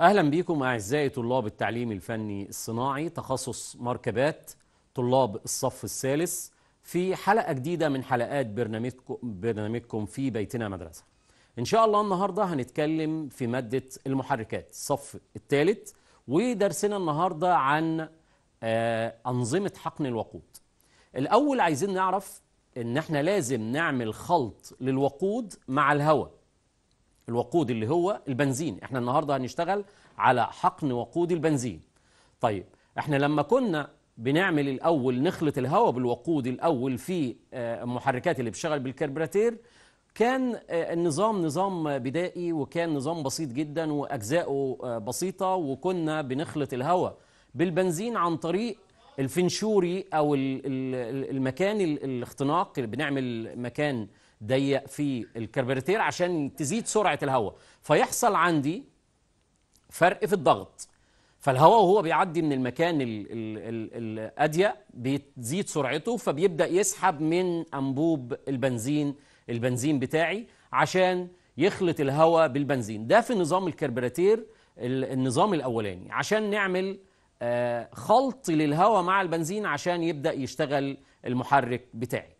أهلا بكم أعزائي طلاب التعليم الفني الصناعي تخصص مركبات طلاب الصف الثالث في حلقة جديدة من حلقات برنامجكم, برنامجكم في بيتنا مدرسة إن شاء الله النهاردة هنتكلم في مادة المحركات الصف الثالث ودرسنا النهاردة عن آه، أنظمة حقن الوقود الأول عايزين نعرف إن إحنا لازم نعمل خلط للوقود مع الهواء الوقود اللي هو البنزين احنا النهارده هنشتغل على حقن وقود البنزين طيب احنا لما كنا بنعمل الاول نخلط الهواء بالوقود الاول في آه، المحركات اللي بتشتغل بالكربراتير كان آه، النظام نظام بدائي وكان نظام بسيط جدا واجزائه آه، بسيطه وكنا بنخلط الهواء بالبنزين عن طريق الفنشوري او المكان الاختناق اللي بنعمل مكان ضيق في الكربريتير عشان تزيد سرعه الهواء فيحصل عندي فرق في الضغط فالهواء وهو بيعدي من المكان الأضيق بتزيد سرعته فبيبدأ يسحب من أنبوب البنزين البنزين بتاعي عشان يخلط الهواء بالبنزين ده في نظام الكربراتير النظام الأولاني عشان نعمل آه، خلط للهواء مع البنزين عشان يبدأ يشتغل المحرك بتاعي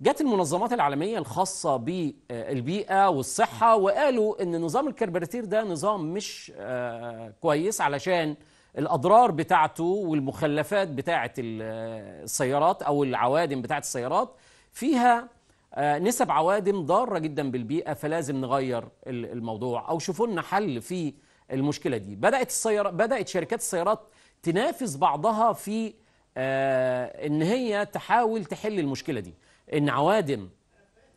جت المنظمات العالمية الخاصة بالبيئة والصحة وقالوا أن نظام الكربراتير ده نظام مش آه، كويس علشان الأضرار بتاعته والمخلفات بتاعة آه، السيارات أو العوادم بتاعة السيارات فيها آه، نسب عوادم ضارة جدا بالبيئة فلازم نغير الموضوع أو شوفوا لنا حل في المشكلة دي بدأت السيارة بدأت شركات السيارات تنافس بعضها في ان هي تحاول تحل المشكله دي ان عوادم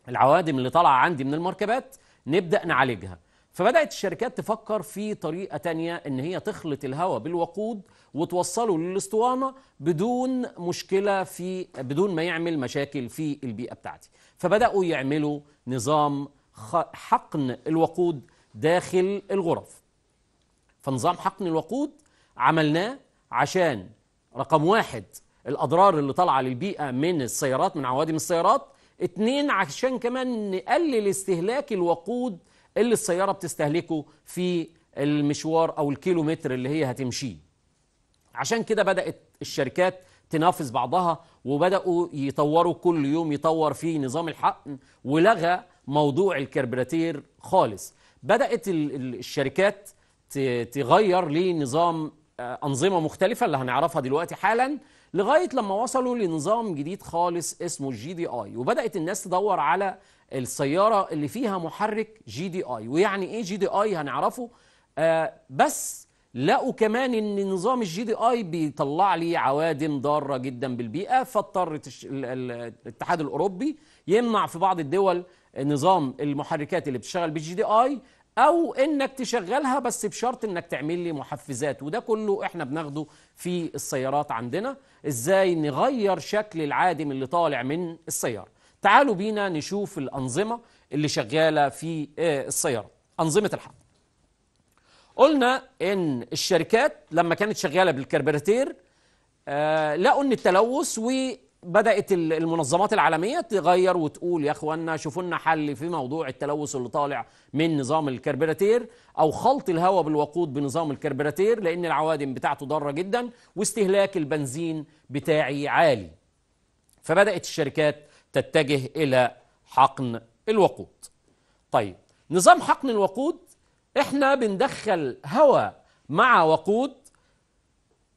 العوادم اللي طالعه عندي من المركبات نبدا نعالجها فبدات الشركات تفكر في طريقه تانية ان هي تخلط الهواء بالوقود وتوصله للاسطوانه بدون مشكله في بدون ما يعمل مشاكل في البيئه بتاعتي فبداوا يعملوا نظام حقن الوقود داخل الغرف فنظام حقن الوقود عملناه عشان رقم واحد الاضرار اللي طالعه للبيئه من السيارات من عوادم السيارات اتنين عشان كمان نقلل استهلاك الوقود اللي السياره بتستهلكه في المشوار او الكيلومتر اللي هي هتمشيه عشان كده بدات الشركات تنافس بعضها وبداوا يطوروا كل يوم يطور في نظام الحقن ولغى موضوع الكربراتير خالص بدات الشركات تغير لنظام آه، انظمه مختلفه اللي هنعرفها دلوقتي حالا لغايه لما وصلوا لنظام جديد خالص اسمه الجي دي اي وبدات الناس تدور على السياره اللي فيها محرك جي دي اي ويعني ايه جي دي اي هنعرفه آه بس لقوا كمان ان نظام الجي دي اي بيطلع لي عوادم ضاره جدا بالبيئه فاضطر الاتحاد الاوروبي يمنع في بعض الدول نظام المحركات اللي بتشتغل بالجي دي اي او انك تشغلها بس بشرط انك تعمل لي محفزات وده كله احنا بناخده في السيارات عندنا ازاي نغير شكل العادم اللي طالع من السياره تعالوا بينا نشوف الانظمه اللي شغاله في آه، السياره انظمه الحق قلنا ان الشركات لما كانت شغاله بالكربراتير آه، لقوا ان التلوث بدات المنظمات العالميه تغير وتقول يا اخوانا شوفوا لنا حل في موضوع التلوث اللي طالع من نظام الكربراتير او خلط الهواء بالوقود بنظام الكربراتير لان العوادم بتاعته ضاره جدا واستهلاك البنزين بتاعي عالي فبدات الشركات تتجه الى حقن الوقود طيب نظام حقن الوقود احنا بندخل هواء مع وقود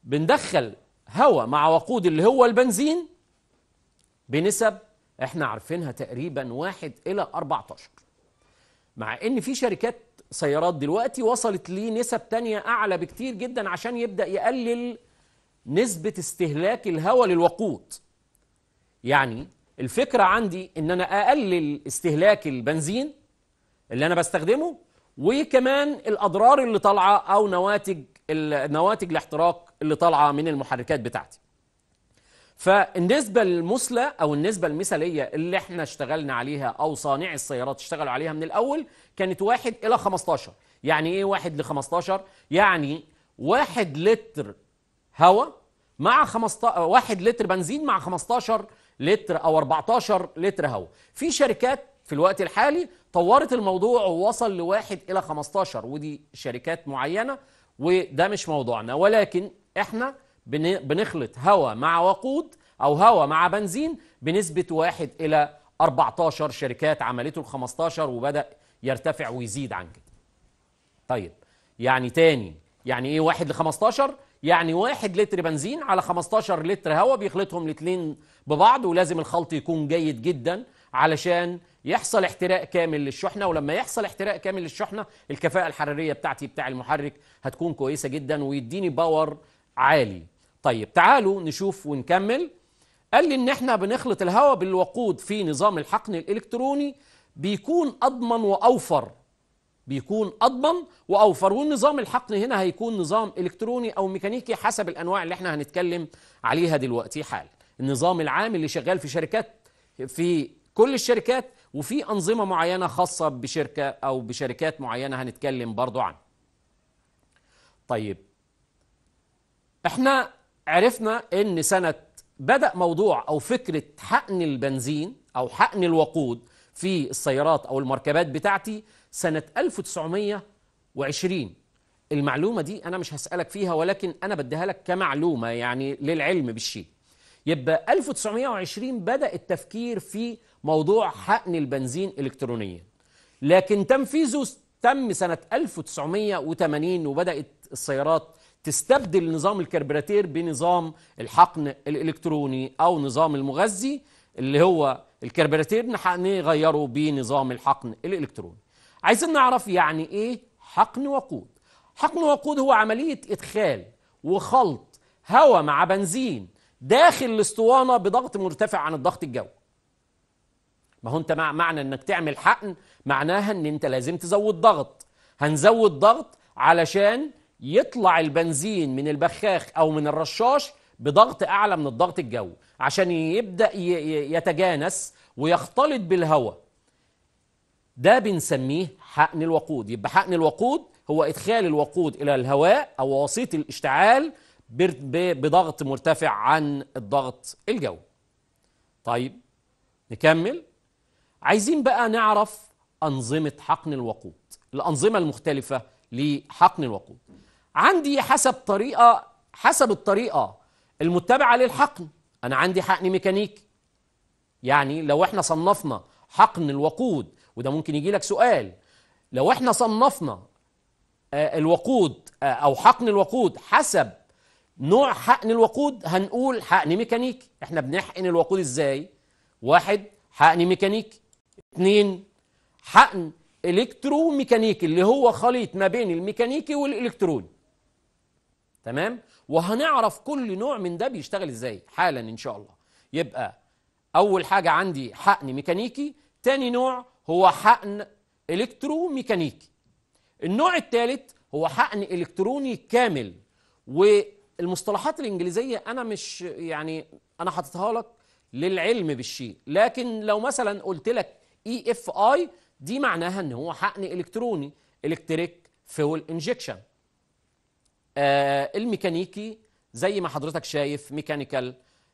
بندخل هواء مع وقود اللي هو البنزين بنسب احنا عارفينها تقريبا 1 الى 14 مع ان في شركات سيارات دلوقتي وصلت لنسب تانية اعلى بكتير جدا عشان يبدا يقلل نسبه استهلاك الهواء للوقود يعني الفكره عندي ان انا اقلل استهلاك البنزين اللي انا بستخدمه وكمان الاضرار اللي طالعه او نواتج نواتج الاحتراق اللي طالعه من المحركات بتاعتي فالنسبة المثلى أو النسبة المثالية اللي احنا اشتغلنا عليها أو صانع السيارات اشتغلوا عليها من الأول كانت واحد إلى 15 يعني إيه واحد ل 15 يعني واحد لتر هواء مع 15 واحد لتر بنزين مع 15 لتر أو 14 لتر هواء في شركات في الوقت الحالي طورت الموضوع ووصل لواحد إلى 15 ودي شركات معينة وده مش موضوعنا ولكن احنا بنخلط هواء مع وقود أو هواء مع بنزين بنسبة 1 إلى 14 شركات عملته ال 15 وبدأ يرتفع ويزيد عن كده طيب يعني تاني يعني ايه 1 ل 15 يعني 1 لتر بنزين على 15 لتر هواء بيخلطهم الاثنين ببعض ولازم الخلط يكون جيد جدا علشان يحصل احتراق كامل للشحنه ولما يحصل احتراق كامل للشحنه الكفاءه الحراريه بتاعتي بتاع المحرك هتكون كويسه جدا ويديني باور عالي طيب تعالوا نشوف ونكمل قال لي ان احنا بنخلط الهواء بالوقود في نظام الحقن الالكتروني بيكون اضمن واوفر بيكون اضمن واوفر والنظام الحقن هنا هيكون نظام الكتروني او ميكانيكي حسب الانواع اللي احنا هنتكلم عليها دلوقتي حالا النظام العام اللي شغال في شركات في كل الشركات وفي انظمه معينه خاصه بشركه او بشركات معينه هنتكلم برضو عنها طيب احنا عرفنا ان سنه بدا موضوع او فكره حقن البنزين او حقن الوقود في السيارات او المركبات بتاعتي سنه 1920 المعلومه دي انا مش هسالك فيها ولكن انا بديها لك كمعلومه يعني للعلم بالشيء يبقى 1920 بدا التفكير في موضوع حقن البنزين الكترونيا لكن تنفيذه تم سنه 1980 وبدات السيارات تستبدل نظام الكربراتير بنظام الحقن الالكتروني او نظام المغذي اللي هو الكربراتير نغيره بنظام الحقن الالكتروني عايزين نعرف يعني ايه حقن وقود حقن وقود هو عمليه ادخال وخلط هواء مع بنزين داخل الاسطوانه بضغط مرتفع عن الضغط الجوي ما هو انت مع معنى انك تعمل حقن معناها ان انت لازم تزود ضغط هنزود ضغط علشان يطلع البنزين من البخاخ او من الرشاش بضغط اعلى من الضغط الجوي عشان يبدا يتجانس ويختلط بالهواء ده بنسميه حقن الوقود يبقى حقن الوقود هو ادخال الوقود الى الهواء او وسيط الاشتعال بضغط مرتفع عن الضغط الجوي طيب نكمل عايزين بقى نعرف انظمه حقن الوقود الانظمه المختلفه لحقن الوقود عندي حسب طريقة حسب الطريقة المتبعة للحقن أنا عندي حقن ميكانيكي يعني لو احنا صنفنا حقن الوقود وده ممكن يجي لك سؤال لو احنا صنفنا آه، الوقود آه، او حقن الوقود حسب نوع حقن الوقود هنقول حقن ميكانيكي احنا بنحقن الوقود ازاي واحد حقن ميكانيكي اتنين حقن الكتروميكانيكي اللي هو خليط ما بين الميكانيكي والالكتروني تمام وهنعرف كل نوع من ده بيشتغل ازاي حالا ان شاء الله يبقى اول حاجه عندي حقن ميكانيكي تاني نوع هو حقن الكتروميكانيكي النوع الثالث هو حقن الكتروني كامل والمصطلحات الانجليزيه انا مش يعني انا حاططها لك للعلم بالشيء لكن لو مثلا قلت لك اي اف اي دي معناها ان هو حقن الكتروني الكتريك فيول انجكشن آه، الميكانيكي زي ما حضرتك شايف ميكانيكال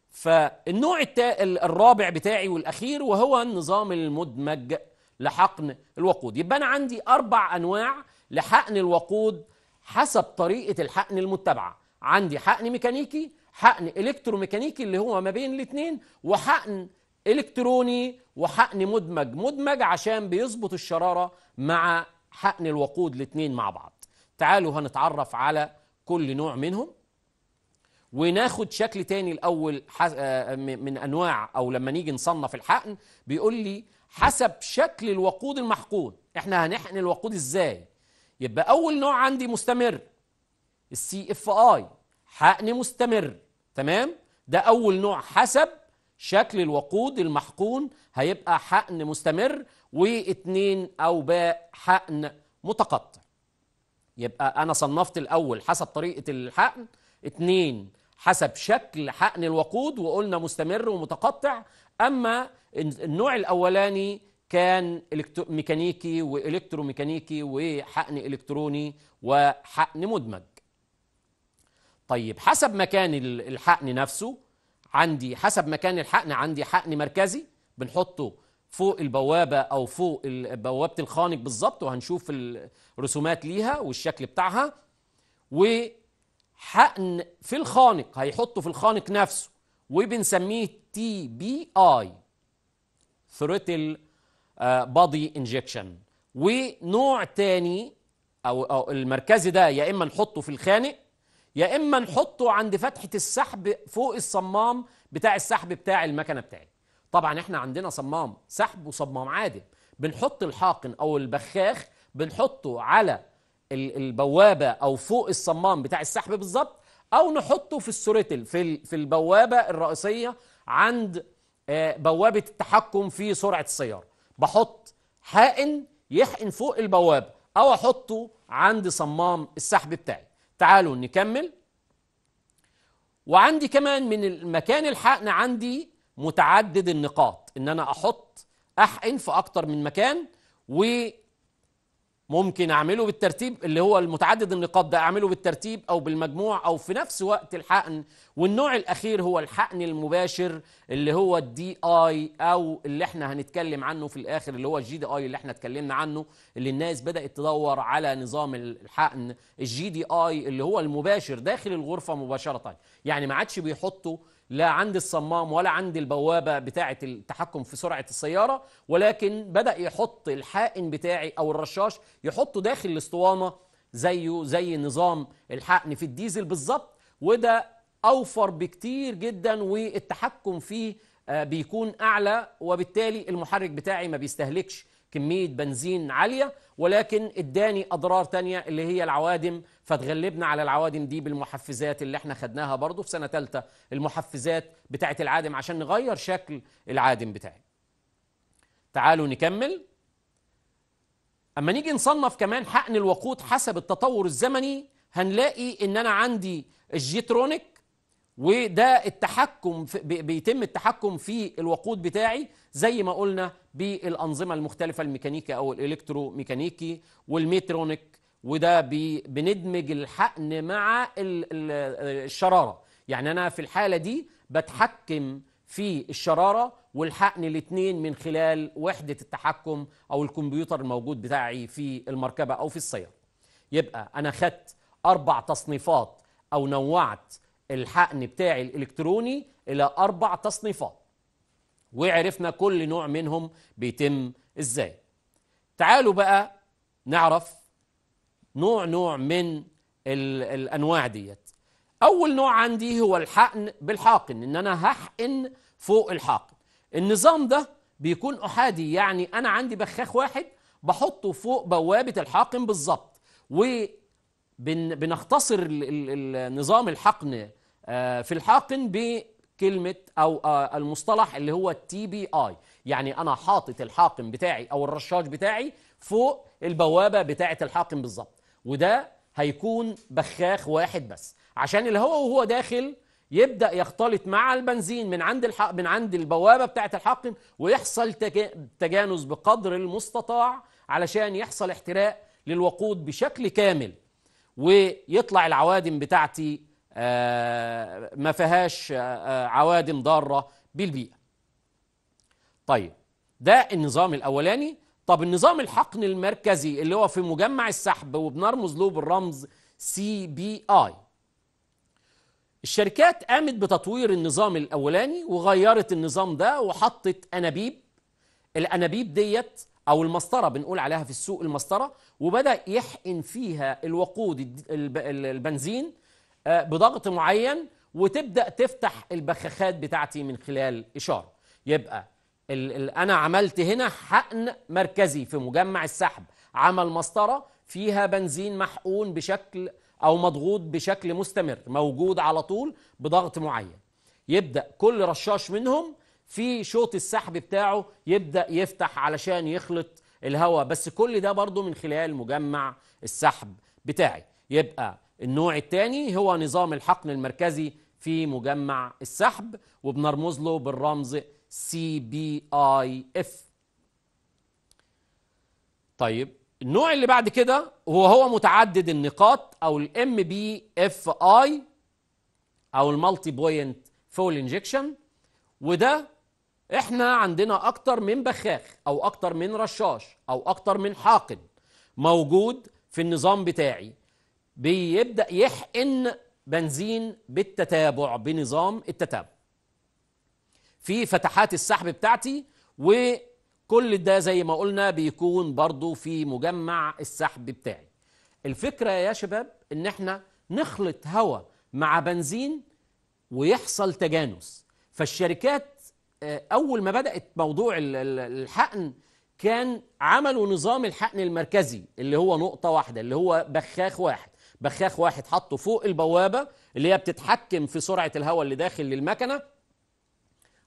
فالنوع التا... الرابع بتاعي والاخير وهو النظام المدمج لحقن الوقود يبقى انا عندي اربع انواع لحقن الوقود حسب طريقه الحقن المتبعه عندي حقن ميكانيكي حقن الكتروميكانيكي اللي هو ما بين الاثنين وحقن الكتروني وحقن مدمج مدمج عشان بيظبط الشراره مع حقن الوقود الاثنين مع بعض تعالوا هنتعرف على كل نوع منهم وناخد شكل تاني الأول آه، آه، من أنواع أو لما نيجي نصنف الحقن بيقول لي حسب شكل الوقود المحقون احنا هنحقن الوقود ازاي يبقى أول نوع عندي مستمر السي اف اي حقن مستمر تمام ده أول نوع حسب شكل الوقود المحقون هيبقى حقن مستمر واتنين باء حقن متقطع يبقى أنا صنفت الأول حسب طريقة الحقن اتنين حسب شكل حقن الوقود وقلنا مستمر ومتقطع أما النوع الأولاني كان ميكانيكي وإلكتروميكانيكي وحقن إلكتروني وحقن مدمج طيب حسب مكان الحقن نفسه عندي حسب مكان الحقن عندي حقن مركزي بنحطه فوق البوابه او فوق بوابه الخانق بالظبط وهنشوف الرسومات ليها والشكل بتاعها وحقن في الخانق هيحطه في الخانق نفسه وبنسميه تي بي اي ثريتل بادي انجكشن ونوع تاني او, أو المركزي ده يا اما نحطه في الخانق يا اما نحطه عند فتحه السحب فوق الصمام بتاع السحب بتاع المكنه بتاعي طبعا احنا عندنا صمام سحب وصمام عادم بنحط الحاقن او البخاخ بنحطه على البوابه او فوق الصمام بتاع السحب بالظبط او نحطه في السوريتل في في البوابه الرئيسيه عند آه، بوابه التحكم في سرعه السياره بحط حائن يحقن فوق البوابه او احطه عند صمام السحب بتاعي تعالوا نكمل وعندي كمان من مكان الحقن عندي متعدد النقاط ان انا احط احقن في اكتر من مكان وممكن اعمله بالترتيب اللي هو المتعدد النقاط ده اعمله بالترتيب او بالمجموع او في نفس وقت الحقن والنوع الاخير هو الحقن المباشر اللي هو الدي اي او اللي احنا هنتكلم عنه في الاخر اللي هو الجي دي اي اللي احنا اتكلمنا عنه اللي الناس بدات تدور على نظام الحقن الجي دي اي اللي هو المباشر داخل الغرفه مباشره يعني ما عادش بيحطوا لا عند الصمام ولا عند البوابة بتاعة التحكم في سرعة السيارة ولكن بدأ يحط الحائن بتاعي أو الرشاش يحطه داخل الاسطوانة زيه زي نظام الحقن في الديزل بالظبط وده أوفر بكتير جدا والتحكم فيه آه، بيكون أعلى وبالتالي المحرك بتاعي ما بيستهلكش كمية بنزين عالية ولكن اداني أضرار تانية اللي هي العوادم فتغلبنا على العوادم دي بالمحفزات اللي احنا خدناها برضو في سنة ثالثة المحفزات بتاعة العادم عشان نغير شكل العادم بتاعي تعالوا نكمل أما نيجي نصنف كمان حقن الوقود حسب التطور الزمني هنلاقي ان انا عندي الجيترونيك وده التحكم في بيتم التحكم في الوقود بتاعي زي ما قلنا بالأنظمة المختلفة الميكانيكي أو الإلكتروميكانيكي والميترونيك وده بندمج الحقن مع الشرارة يعني أنا في الحالة دي بتحكم في الشرارة والحقن الاثنين من خلال وحدة التحكم أو الكمبيوتر الموجود بتاعي في المركبة أو في السيارة يبقى أنا خدت أربع تصنيفات أو نوعت الحقن بتاعي الإلكتروني إلى أربع تصنيفات وعرفنا كل نوع منهم بيتم ازاي تعالوا بقى نعرف نوع نوع من الانواع ديت اول نوع عندي هو الحقن بالحاقن ان انا هحقن فوق الحاقن النظام ده بيكون احادي يعني انا عندي بخاخ واحد بحطه فوق بوابه الحاقن بالظبط وبنختصر نظام الحقن آه، في الحاقن كلمة أو آه، المصطلح اللي هو التي بي آي يعني أنا حاطط الحاقن بتاعي أو الرشاش بتاعي فوق البوابة بتاعة الحاقن بالظبط وده هيكون بخاخ واحد بس عشان الهواء وهو داخل يبدا يختلط مع البنزين من عند الحق من عند البوابه بتاعه الحاقم ويحصل تجانس بقدر المستطاع علشان يحصل احتراق للوقود بشكل كامل ويطلع العوادم بتاعتي آه، ما فيهاش آه، آه، عوادم ضارة بالبيئة طيب ده النظام الأولاني طب النظام الحقن المركزي اللي هو في مجمع السحب وبنرمز له بالرمز سي بي اي الشركات قامت بتطوير النظام الأولاني وغيرت النظام ده وحطت أنابيب الأنابيب ديت أو المسطرة بنقول عليها في السوق المسطرة وبدأ يحقن فيها الوقود البنزين آه، بضغط معين وتبدا تفتح البخاخات بتاعتي من خلال اشاره يبقى الـ الـ انا عملت هنا حقن مركزي في مجمع السحب عمل مسطره فيها بنزين محقون بشكل او مضغوط بشكل مستمر موجود على طول بضغط معين يبدا كل رشاش منهم في شوط السحب بتاعه يبدا يفتح علشان يخلط الهواء بس كل ده برضه من خلال مجمع السحب بتاعي يبقى النوع الثاني هو نظام الحقن المركزي في مجمع السحب وبنرمز له بالرمز سي بي اي اف طيب النوع اللي بعد كده هو هو متعدد النقاط او الام بي اف اي او المالتي بوينت فول انجكشن وده احنا عندنا اكتر من بخاخ او اكتر من رشاش او اكتر من حاقد موجود في النظام بتاعي بيبدأ يحقن بنزين بالتتابع بنظام التتابع في فتحات السحب بتاعتي وكل ده زي ما قلنا بيكون برضو في مجمع السحب بتاعي الفكرة يا شباب ان احنا نخلط هواء مع بنزين ويحصل تجانس فالشركات آه، اول ما بدأت موضوع الحقن كان عملوا نظام الحقن المركزي اللي هو نقطة واحدة اللي هو بخاخ واحد بخاخ واحد حطه فوق البوابه اللي هي بتتحكم في سرعه الهواء اللي داخل للمكنه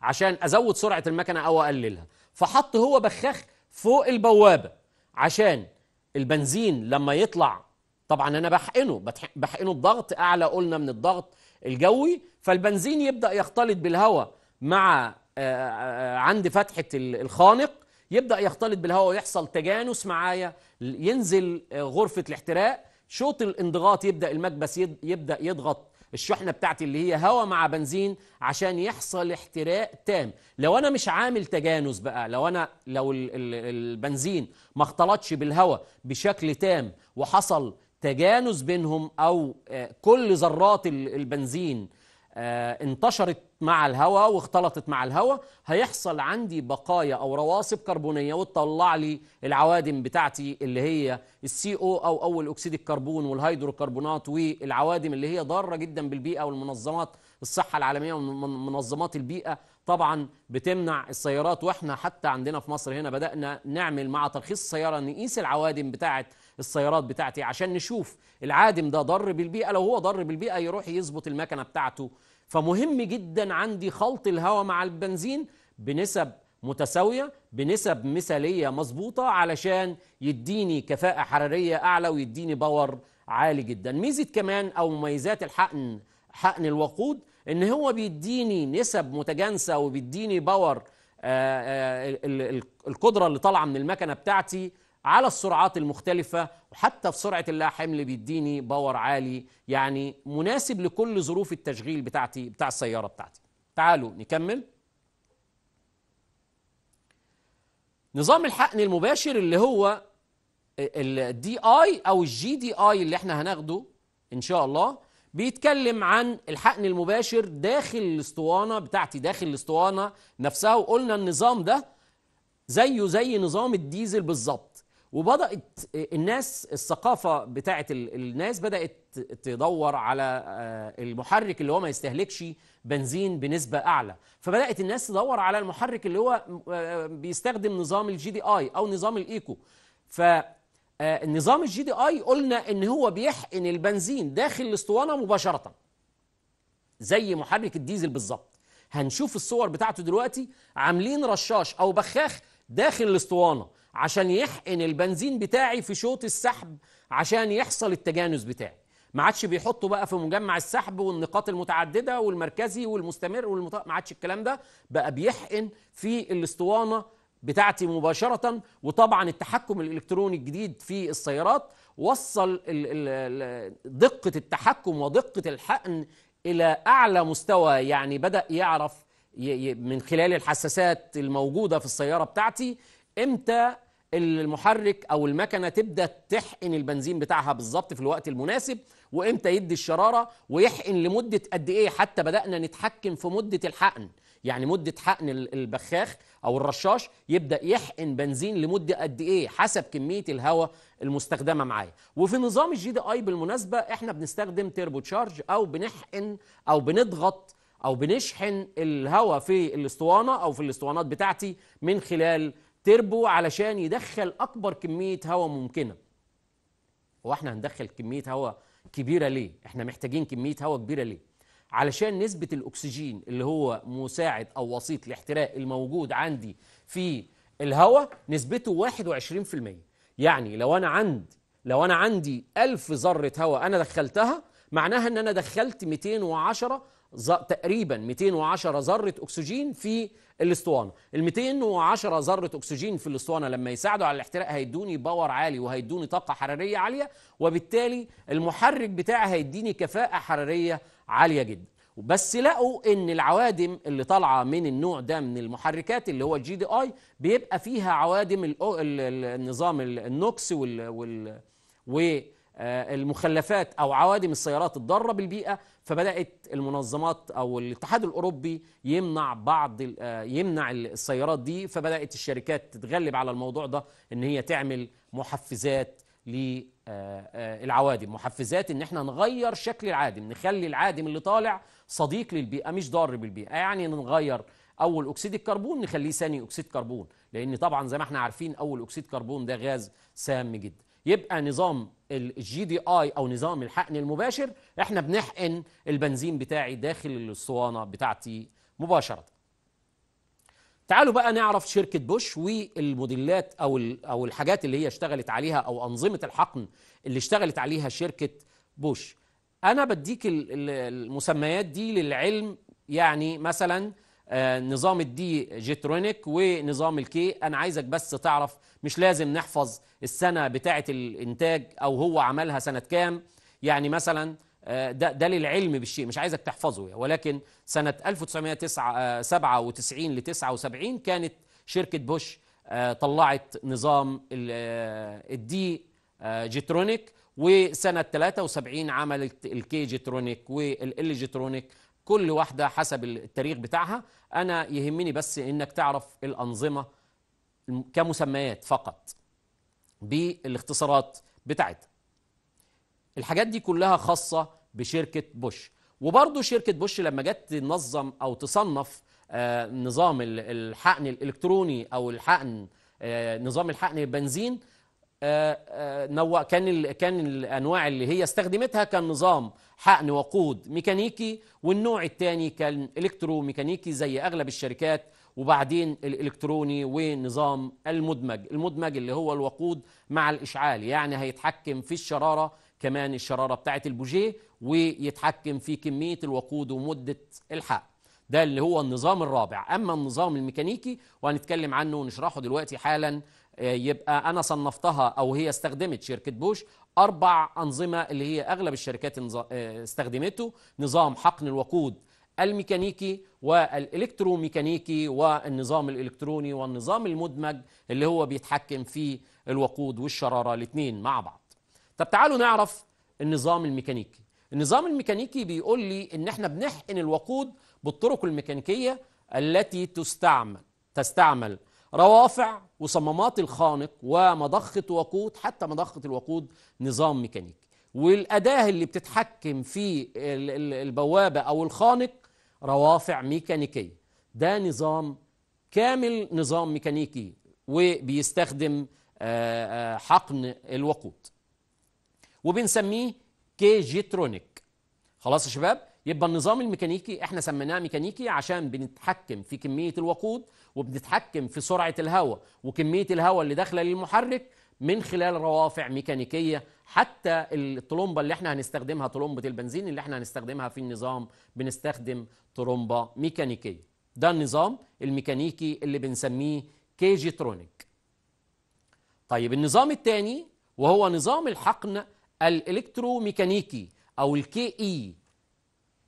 عشان ازود سرعه المكنه او اقللها فحط هو بخاخ فوق البوابه عشان البنزين لما يطلع طبعا انا بحقنه بحقنه بضغط اعلى قلنا من الضغط الجوي فالبنزين يبدا يختلط بالهواء مع آه، آه، عند فتحه الخانق يبدا يختلط بالهواء ويحصل تجانس معايا ينزل آه، غرفه الاحتراق شوط الانضغاط يبدا المكبس يبدا يضغط الشحنه بتاعتي اللي هي هواء مع بنزين عشان يحصل احتراق تام لو انا مش عامل تجانس بقى لو انا لو البنزين ما اختلطش بالهواء بشكل تام وحصل تجانس بينهم او آه، كل ذرات البنزين آه، انتشرت مع الهواء واختلطت مع الهواء هيحصل عندي بقايا او رواسب كربونيه وتطلع لي العوادم بتاعتي اللي هي السي او او اول اكسيد الكربون والهيدروكربونات والعوادم اللي هي ضاره جدا بالبيئه والمنظمات الصحه العالميه ومنظمات البيئه طبعا بتمنع السيارات واحنا حتى عندنا في مصر هنا بدأنا نعمل مع ترخيص السيارة نقيس العوادم بتاعة السيارات بتاعتي عشان نشوف العادم ده ضر بالبيئة لو هو ضر بالبيئة يروح يظبط المكنة بتاعته فمهم جدا عندي خلط الهواء مع البنزين بنسب متساوية بنسب مثالية مظبوطة علشان يديني كفاءة حرارية أعلى ويديني باور عالي جدا ميزة كمان أو مميزات الحقن حقن الوقود ان هو بيديني نسب متجانسه وبيديني باور آه، آه، القدره اللي طالعه من المكنه بتاعتي على السرعات المختلفة وحتى في سرعة اللا حمل بيديني باور عالي يعني مناسب لكل ظروف التشغيل بتاعتي بتاع السيارة بتاعتي تعالوا نكمل نظام الحقن المباشر اللي هو الدي اي او الجي دي اي اللي احنا هناخده ان شاء الله بيتكلم عن الحقن المباشر داخل الاسطوانه بتاعتي داخل الاسطوانه نفسها وقلنا النظام ده زيه زي نظام الديزل بالظبط وبدات الناس الثقافه بتاعت الناس بدات تدور على آه، المحرك اللي هو ما يستهلكش بنزين بنسبه اعلى فبدات الناس تدور على المحرك اللي هو آه، آه، بيستخدم نظام الجي دي اي او نظام الايكو ف آه، نظام الجي دي اي قلنا ان هو بيحقن البنزين داخل الاسطوانه مباشره زي محرك الديزل بالظبط هنشوف الصور بتاعته دلوقتي عاملين رشاش او بخاخ داخل الاسطوانه عشان يحقن البنزين بتاعي في شوط السحب عشان يحصل التجانس بتاعي ما عادش بيحطوا بقى في مجمع السحب والنقاط المتعدده والمركزي والمستمر والمط... ما عادش الكلام ده بقى بيحقن في الاسطوانه بتاعتي مباشرة وطبعا التحكم الإلكتروني الجديد في السيارات وصل دقة التحكم ودقة الحقن إلى أعلى مستوى يعني بدأ يعرف من خلال الحساسات الموجودة في السيارة بتاعتي إمتى المحرك او المكنه تبدا تحقن البنزين بتاعها بالظبط في الوقت المناسب وامتى يدي الشراره ويحقن لمده قد ايه حتى بدانا نتحكم في مده الحقن يعني مدة حقن البخاخ أو الرشاش يبدأ يحقن بنزين لمدة قد إيه حسب كمية الهواء المستخدمة معايا وفي نظام الجي دي آي بالمناسبة إحنا بنستخدم تيربو تشارج أو بنحقن أو بنضغط أو بنشحن الهواء في الاسطوانة أو في الاسطوانات بتاعتي من خلال تربو علشان يدخل أكبر كمية هواء ممكنة هو احنا هندخل كمية هواء كبيرة ليه؟ احنا محتاجين كمية هواء كبيرة ليه؟ علشان نسبة الأكسجين اللي هو مساعد أو وسيط الاحتراق الموجود عندي في الهواء نسبته 21% يعني لو أنا عند لو أنا عندي 1000 ذرة هواء أنا دخلتها معناها أن أنا دخلت 210 تقريبا 210 ذرة أكسجين في الاسطوانة ال 210 ذرة أكسجين في الاسطوانة لما يساعدوا على الاحتراق هيدوني باور عالي وهيدوني طاقة حرارية عالية وبالتالي المحرك بتاعي هيديني كفاءة حرارية عالية جدا بس لقوا ان العوادم اللي طالعه من النوع ده من المحركات اللي هو الجي دي اي بيبقى فيها عوادم النظام النوكس والـ والـ والمخلفات او عوادم السيارات الضاره بالبيئه فبدات المنظمات او الاتحاد الاوروبي يمنع بعض آه، يمنع السيارات دي فبدات الشركات تتغلب على الموضوع ده ان هي تعمل محفزات آه، آه، العوادم محفزات ان احنا نغير شكل العادم نخلي العادم اللي طالع صديق للبيئه مش ضار بالبيئه يعني نغير اول اكسيد الكربون نخليه ثاني اكسيد كربون لان طبعا زي ما احنا عارفين اول اكسيد كربون ده غاز سام جدا يبقى نظام الجي دي اي او نظام الحقن المباشر احنا بنحقن البنزين بتاعي داخل الاسطوانه بتاعتي مباشره تعالوا بقى نعرف شركة بوش والموديلات أو أو الحاجات اللي هي اشتغلت عليها أو أنظمة الحقن اللي اشتغلت عليها شركة بوش. أنا بديك المسميات دي للعلم يعني مثلا آه، نظام الدي جيترونيك ونظام الكي أنا عايزك بس تعرف مش لازم نحفظ السنة بتاعة الإنتاج أو هو عملها سنة كام يعني مثلا آه، ده ده للعلم بالشيء مش عايزك تحفظه يعني. ولكن سنه 1997 آه، ل 79 كانت شركه بوش آه، طلعت نظام الدي جيترونيك وسنه 73 عملت الكي جيترونيك والال جيترونيك كل واحده حسب التاريخ بتاعها انا يهمني بس انك تعرف الانظمه كمسميات فقط بالاختصارات بتاعتها الحاجات دي كلها خاصة بشركة بوش وبرضو شركة بوش لما جت تنظم أو تصنف آه، نظام الحقن الإلكتروني أو الحقن آه، نظام الحقن البنزين آه، نوع كان كان الانواع اللي هي استخدمتها كان نظام حقن وقود ميكانيكي والنوع الثاني كان الكتروميكانيكي زي اغلب الشركات وبعدين الالكتروني ونظام المدمج المدمج اللي هو الوقود مع الاشعال يعني هيتحكم في الشراره كمان الشرارة بتاعة البوجيه ويتحكم في كمية الوقود ومدة الحق ده اللي هو النظام الرابع أما النظام الميكانيكي وهنتكلم عنه ونشرحه دلوقتي حالا آه، يبقى أنا صنفتها أو هي استخدمت شركة بوش أربع أنظمة اللي هي أغلب الشركات آه، استخدمته نظام حقن الوقود الميكانيكي والالكتروميكانيكي والنظام الالكتروني والنظام المدمج اللي هو بيتحكم في الوقود والشراره الاثنين مع بعض طب تعالوا نعرف النظام الميكانيكي النظام الميكانيكي بيقول لي ان احنا بنحقن الوقود بالطرق الميكانيكيه التي تستعمل تستعمل روافع وصمامات الخانق ومضخه وقود حتى مضخه الوقود نظام ميكانيكي والاداه اللي بتتحكم في البوابه او الخانق روافع ميكانيكيه ده نظام كامل نظام ميكانيكي وبيستخدم آه، آه، حقن الوقود وبنسميه كي جيترونيك خلاص يا شباب يبقى النظام الميكانيكي احنا سميناه ميكانيكي عشان بنتحكم في كميه الوقود وبنتحكم في سرعه الهواء وكميه الهواء اللي داخله للمحرك من خلال روافع ميكانيكيه حتى الطلمبه اللي احنا هنستخدمها طلمبه البنزين اللي احنا هنستخدمها في النظام بنستخدم طلمبه ميكانيكيه ده النظام الميكانيكي اللي بنسميه كيجيترونيك طيب النظام الثاني وهو نظام الحقن الالكتروميكانيكي او الكي اي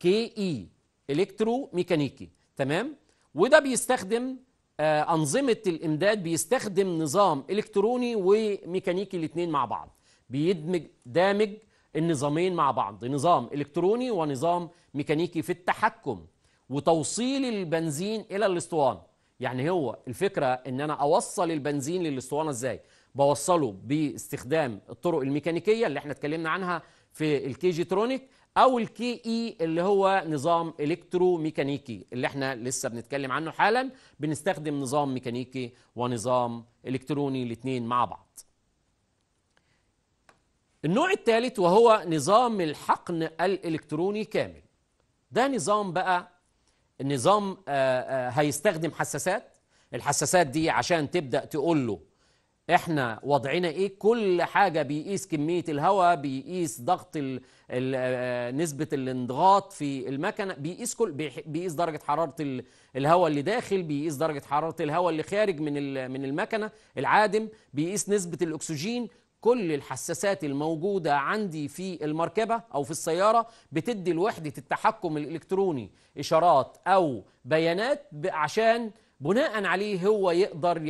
كي اي الكتروميكانيكي تمام وده بيستخدم آه انظمه الامداد بيستخدم نظام الكتروني وميكانيكي الاثنين مع بعض بيدمج دامج النظامين مع بعض نظام الكتروني ونظام ميكانيكي في التحكم وتوصيل البنزين الى الاسطوانه يعني هو الفكره ان انا اوصل البنزين للاسطوانه ازاي بوصله باستخدام الطرق الميكانيكيه اللي احنا اتكلمنا عنها في الكي جي ترونيك او الكي اي e اللي هو نظام الكتروميكانيكي اللي احنا لسه بنتكلم عنه حالا بنستخدم نظام ميكانيكي ونظام الكتروني الاثنين مع بعض النوع الثالث وهو نظام الحقن الالكتروني كامل ده نظام بقى النظام آه، آه، هيستخدم حساسات الحساسات دي عشان تبدا تقول له احنا وضعنا ايه كل حاجه بيقيس كميه الهواء بيقيس ضغط الـ الـ آه، نسبه الانضغاط في المكنه بيقيس كل بيقيس درجه حراره الهواء اللي داخل بيقيس درجه حراره الهواء اللي خارج من من المكنه العادم بيقيس نسبه الاكسجين كل الحساسات الموجودة عندي في المركبة أو في السيارة بتدي لوحدة التحكم الإلكتروني إشارات أو بيانات عشان بناء عليه هو يقدر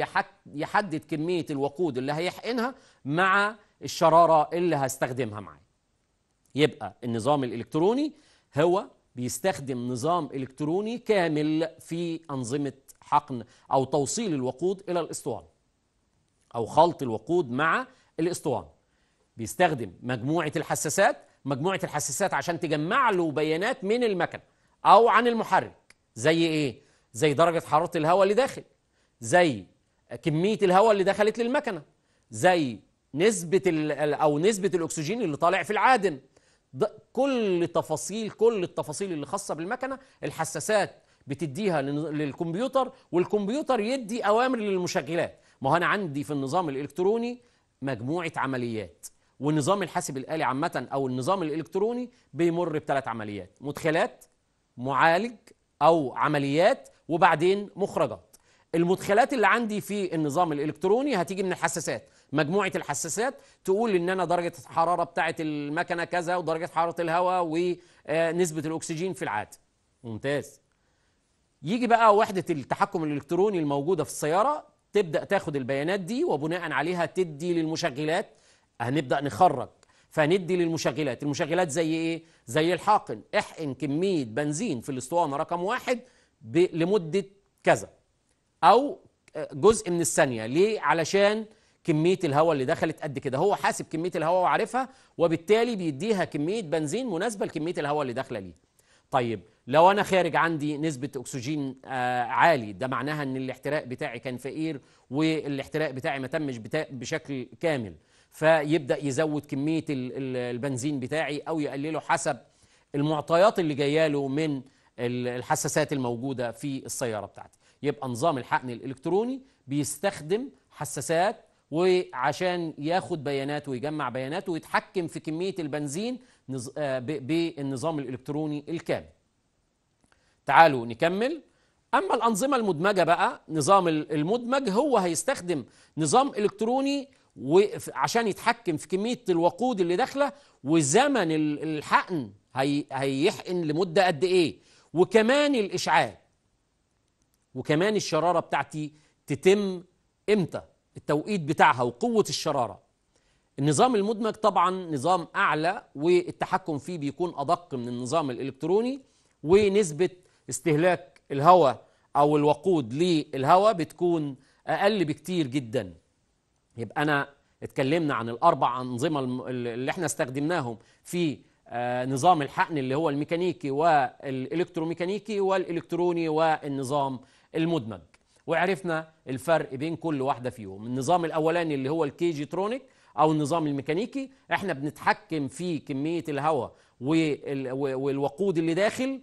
يحدد كمية الوقود اللي هيحقنها مع الشرارة اللي هستخدمها معاه يبقى النظام الإلكتروني هو بيستخدم نظام إلكتروني كامل في أنظمة حقن أو توصيل الوقود إلى الإسطوانة أو خلط الوقود مع الإسطوانة بيستخدم مجموعة الحساسات مجموعة الحساسات عشان تجمع له بيانات من المكنة أو عن المحرك زي إيه؟ زي درجة حرارة الهواء اللي داخل زي كمية الهواء اللي دخلت للمكنة زي نسبة أو نسبة الأكسجين اللي طالع في العادم كل تفاصيل كل التفاصيل اللي خاصة بالمكنة الحساسات بتديها للكمبيوتر والكمبيوتر يدي أوامر للمشغلات ما هو أنا عندي في النظام الإلكتروني مجموعة عمليات والنظام الحاسب الآلي عامة أو النظام الإلكتروني بيمر بثلاث عمليات مدخلات معالج أو عمليات وبعدين مخرجات المدخلات اللي عندي في النظام الالكتروني هتيجي من الحساسات مجموعه الحساسات تقول ان انا درجه الحراره بتاعه المكنه كذا ودرجه حراره الهواء ونسبه الاكسجين في العاده ممتاز يجي بقى وحده التحكم الالكتروني الموجوده في السياره تبدا تاخد البيانات دي وبناء عليها تدي للمشغلات هنبدا نخرج فندي للمشغلات المشغلات زي ايه زي الحاقن احقن كميه بنزين في الاسطوانه رقم واحد لمده كذا او آه، جزء من الثانيه ليه علشان كميه الهواء اللي دخلت قد كده هو حاسب كميه الهواء وعارفها وبالتالي بيديها كميه بنزين مناسبه لكميه الهواء اللي داخله ليه طيب لو انا خارج عندي نسبه اكسجين آه، عالي ده معناها ان الاحتراق بتاعي كان فقير والاحتراق بتاعي ما تمش بتا... بشكل كامل فيبدا يزود كميه البنزين بتاعي او يقلله حسب المعطيات اللي جايه له من الحساسات الموجودة في السيارة بتاعتي يبقى نظام الحقن الإلكتروني بيستخدم حساسات وعشان ياخد بيانات ويجمع بيانات ويتحكم في كمية البنزين آه، بالنظام الإلكتروني الكامل تعالوا نكمل أما الأنظمة المدمجة بقى نظام المدمج هو هيستخدم نظام إلكتروني عشان يتحكم في كمية الوقود اللي داخلة وزمن الحقن هيحقن لمدة قد إيه وكمان الإشعاع وكمان الشرارة بتاعتي تتم إمتى التوقيت بتاعها وقوة الشرارة النظام المدمج طبعا نظام أعلى والتحكم فيه بيكون أدق من النظام الإلكتروني ونسبة استهلاك الهواء أو الوقود للهواء بتكون أقل بكتير جدا يبقى أنا اتكلمنا عن الأربع أنظمة اللي احنا استخدمناهم في آه، نظام الحقن اللي هو الميكانيكي والالكتروميكانيكي والالكتروني والنظام المدمج وعرفنا الفرق بين كل واحده فيهم النظام الاولاني اللي هو ترونيك او النظام الميكانيكي احنا بنتحكم في كميه الهواء والوقود اللي داخل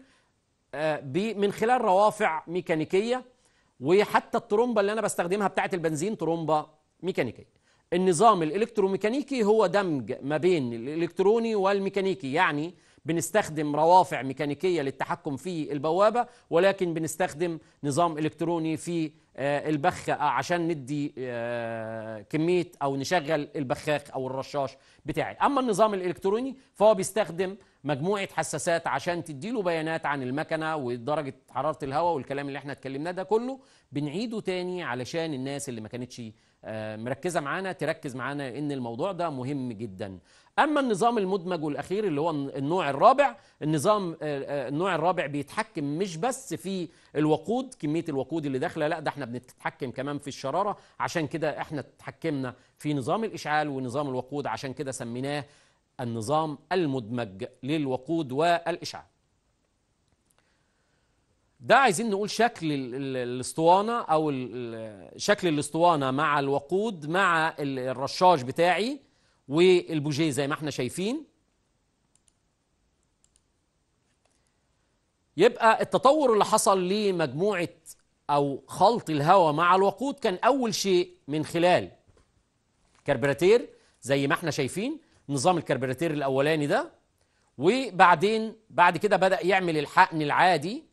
آه، من خلال روافع ميكانيكيه وحتى الترومبه اللي انا بستخدمها بتاعه البنزين ترومبه ميكانيكيه النظام الالكتروميكانيكي هو دمج ما بين الالكتروني والميكانيكي يعني بنستخدم روافع ميكانيكيه للتحكم في البوابه ولكن بنستخدم نظام الكتروني في آه، البخ آه، عشان ندي آه، كميه او نشغل البخاخ او الرشاش بتاعي اما النظام الالكتروني فهو بيستخدم مجموعه حساسات عشان تديله بيانات عن المكنه ودرجه حراره الهواء والكلام اللي احنا اتكلمناه ده كله بنعيده تاني علشان الناس اللي ما كانتش آه، مركزه معانا تركز معانا ان الموضوع ده مهم جدا اما النظام المدمج والاخير اللي هو النوع الرابع النظام آه، آه، النوع الرابع بيتحكم مش بس في الوقود كميه الوقود اللي داخله لا ده احنا بنتحكم كمان في الشراره عشان كده احنا اتحكمنا في نظام الاشعال ونظام الوقود عشان كده سميناه النظام المدمج للوقود والاشعال ده عايزين نقول شكل الاسطوانه او شكل الاسطوانه مع الوقود مع الرشاش بتاعي والبوجيه زي ما احنا شايفين يبقى التطور اللي حصل لمجموعه او خلط الهواء مع الوقود كان اول شيء من خلال كربراتير زي ما احنا شايفين نظام الكربراتير الاولاني ده وبعدين بعد كده بدا يعمل الحقن العادي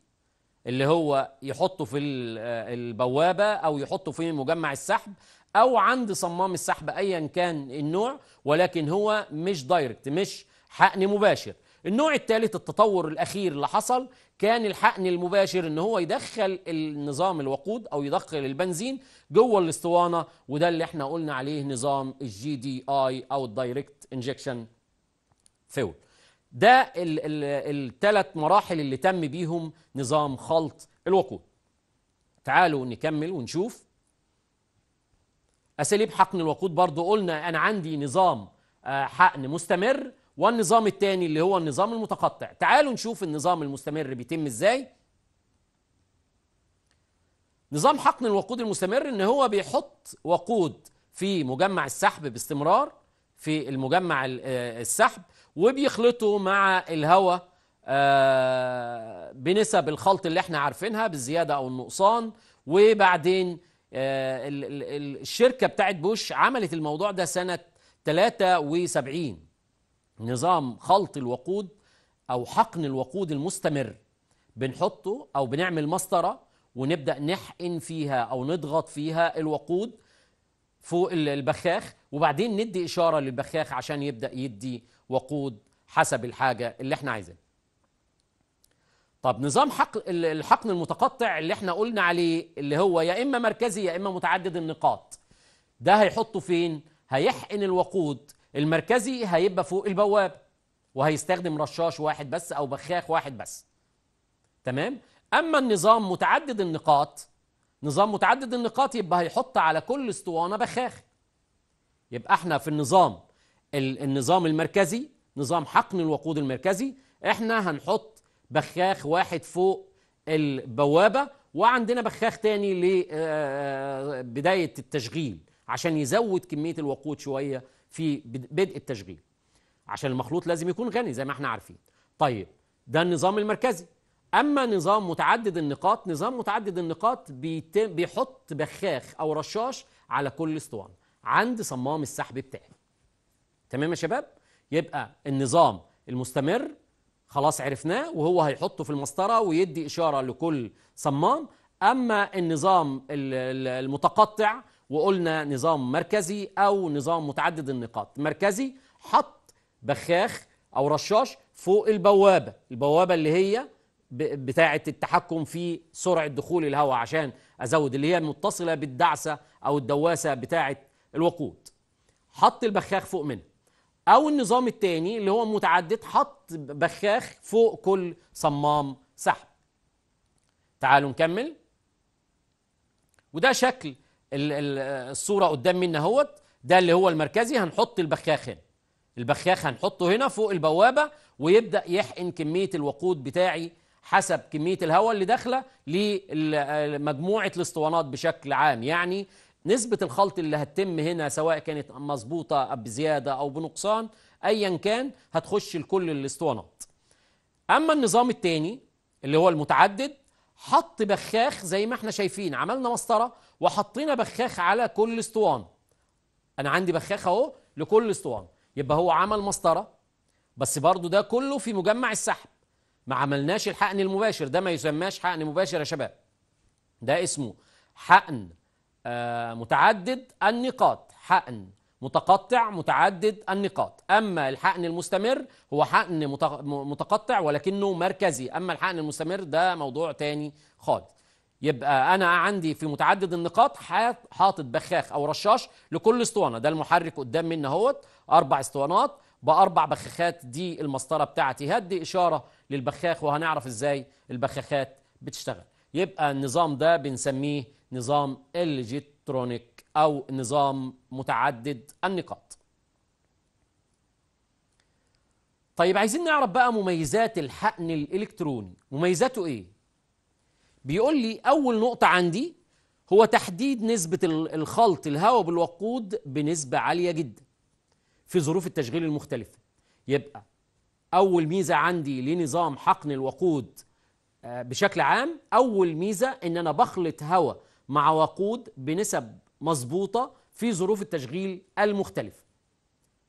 اللي هو يحطه في آه، البوابة أو يحطه في مجمع السحب أو عند صمام السحب أيا كان النوع ولكن هو مش دايركت مش حقن مباشر النوع الثالث التطور الأخير اللي حصل كان الحقن المباشر ان هو يدخل النظام الوقود او يدخل البنزين جوه الاسطوانه وده اللي احنا قلنا عليه نظام الجي دي اي او الدايركت انجكشن فيول ده الثلاث مراحل اللي تم بيهم نظام خلط الوقود تعالوا نكمل ونشوف أساليب حقن الوقود برضو قلنا أنا عندي نظام آه، حقن مستمر والنظام الثاني اللي هو النظام المتقطع تعالوا نشوف النظام المستمر بيتم إزاي نظام حقن الوقود المستمر ان هو بيحط وقود في مجمع السحب باستمرار في المجمع آه، السحب وبيخلطوا مع الهواء آه، بنسب الخلط اللي احنا عارفينها بالزياده او النقصان وبعدين آه، الشركه بتاعت بوش عملت الموضوع ده سنه 73 نظام خلط الوقود او حقن الوقود المستمر بنحطه او بنعمل مسطره ونبدا نحقن فيها او نضغط فيها الوقود فوق البخاخ وبعدين ندي إشارة للبخاخ عشان يبدأ يدي وقود حسب الحاجة اللي احنا عايزينها طب نظام حق الحقن المتقطع اللي احنا قلنا عليه اللي هو يا إما مركزي يا إما متعدد النقاط ده هيحطه فين؟ هيحقن الوقود المركزي هيبقى فوق البوابة وهيستخدم رشاش واحد بس أو بخاخ واحد بس تمام؟ أما النظام متعدد النقاط نظام متعدد النقاط يبقى هيحط على كل اسطوانه بخاخ يبقى احنا في النظام النظام المركزي نظام حقن الوقود المركزي احنا هنحط بخاخ واحد فوق البوابه وعندنا بخاخ تاني لبدايه التشغيل عشان يزود كميه الوقود شويه في بدء التشغيل عشان المخلوط لازم يكون غني زي ما احنا عارفين طيب ده النظام المركزي اما نظام متعدد النقاط نظام متعدد النقاط بيتم بيحط بخاخ او رشاش على كل اسطوانه عند صمام السحب بتاعه تمام يا شباب يبقى النظام المستمر خلاص عرفناه وهو هيحطه في المسطره ويدي اشاره لكل صمام اما النظام المتقطع وقلنا نظام مركزي او نظام متعدد النقاط مركزي حط بخاخ او رشاش فوق البوابه البوابه اللي هي بتاعه التحكم في سرعه دخول الهواء عشان ازود اللي هي متصله بالدعسه او الدواسه بتاعه الوقود حط البخاخ فوق منها او النظام الثاني اللي هو متعدد حط بخاخ فوق كل صمام سحب تعالوا نكمل وده شكل الصوره قدام منا اهوت ده اللي هو المركزي هنحط البخاخ هنا البخاخ هنحطه هنا فوق البوابه ويبدا يحقن كميه الوقود بتاعي حسب كمية الهواء اللي داخلة لمجموعة الاسطوانات بشكل عام يعني نسبة الخلط اللي هتتم هنا سواء كانت مظبوطة بزيادة أو بنقصان أيا كان هتخش لكل الاسطوانات أما النظام الثاني اللي هو المتعدد حط بخاخ زي ما احنا شايفين عملنا مسطرة وحطينا بخاخ على كل اسطوانة أنا عندي بخاخ أهو لكل اسطوانة يبقى هو عمل مسطرة بس برضو ده كله في مجمع السحب ما عملناش الحقن المباشر ده ما يسماش حقن مباشر يا شباب ده اسمه حقن آه متعدد النقاط حقن متقطع متعدد النقاط أما الحقن المستمر هو حقن متقطع ولكنه مركزي أما الحقن المستمر ده موضوع تاني خالص يبقى أنا عندي في متعدد النقاط حاطط بخاخ أو رشاش لكل اسطوانة ده المحرك قدام مني اهوت أربع اسطوانات بأربع بخاخات دي المسطرة بتاعتي هدي إشارة للبخاخ وهنعرف ازاي البخاخات بتشتغل يبقى النظام ده بنسميه نظام الجيترونيك او نظام متعدد النقاط طيب عايزين نعرف بقى مميزات الحقن الالكتروني مميزاته ايه بيقول لي اول نقطه عندي هو تحديد نسبه الخلط الهواء بالوقود بنسبه عاليه جدا في ظروف التشغيل المختلفه يبقى أول ميزة عندي لنظام حقن الوقود آه، بشكل عام أول ميزة إن أنا بخلط هواء مع وقود بنسب مظبوطة في ظروف التشغيل المختلفة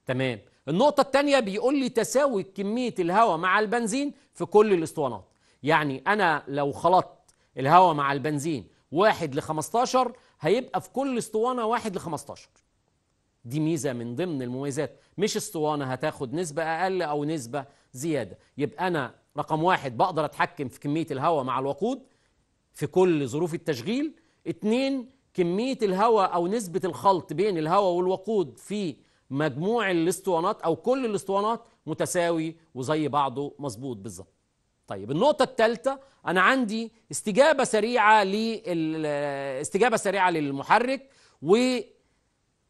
تمام النقطة الثانية بيقول لي تساوي كمية الهواء مع البنزين في كل الاسطوانات يعني أنا لو خلطت الهواء مع البنزين واحد لخمستاشر 15 هيبقى في كل اسطوانة واحد لخمستاشر 15 دي ميزة من ضمن المميزات مش اسطوانة هتاخد نسبة أقل أو نسبة زيادة يبقى أنا رقم واحد بقدر أتحكم في كمية الهواء مع الوقود في كل ظروف التشغيل اتنين كمية الهواء أو نسبة الخلط بين الهواء والوقود في مجموع الاسطوانات أو كل الاسطوانات متساوي وزي بعضه مظبوط بالظبط طيب النقطة الثالثة أنا عندي استجابة سريعة استجابة سريعة للمحرك و